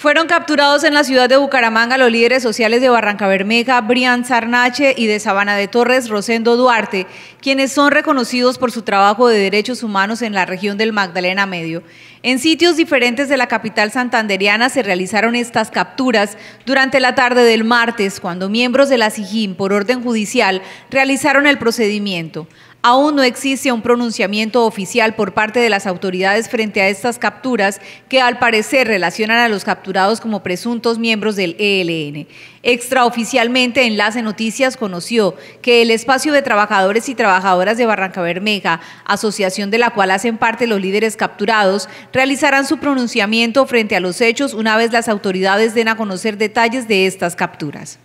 Fueron capturados en la ciudad de Bucaramanga los líderes sociales de Barranca Bermeja, Brian Sarnache y de Sabana de Torres, Rosendo Duarte, quienes son reconocidos por su trabajo de derechos humanos en la región del Magdalena Medio. En sitios diferentes de la capital santanderiana se realizaron estas capturas durante la tarde del martes, cuando miembros de la SIGIM, por orden judicial, realizaron el procedimiento. Aún no existe un pronunciamiento oficial por parte de las autoridades frente a estas capturas que al parecer relacionan a los capturados como presuntos miembros del ELN. Extraoficialmente, Enlace Noticias conoció que el espacio de trabajadores y trabajadoras de Barranca Bermeja, asociación de la cual hacen parte los líderes capturados, realizarán su pronunciamiento frente a los hechos una vez las autoridades den a conocer detalles de estas capturas.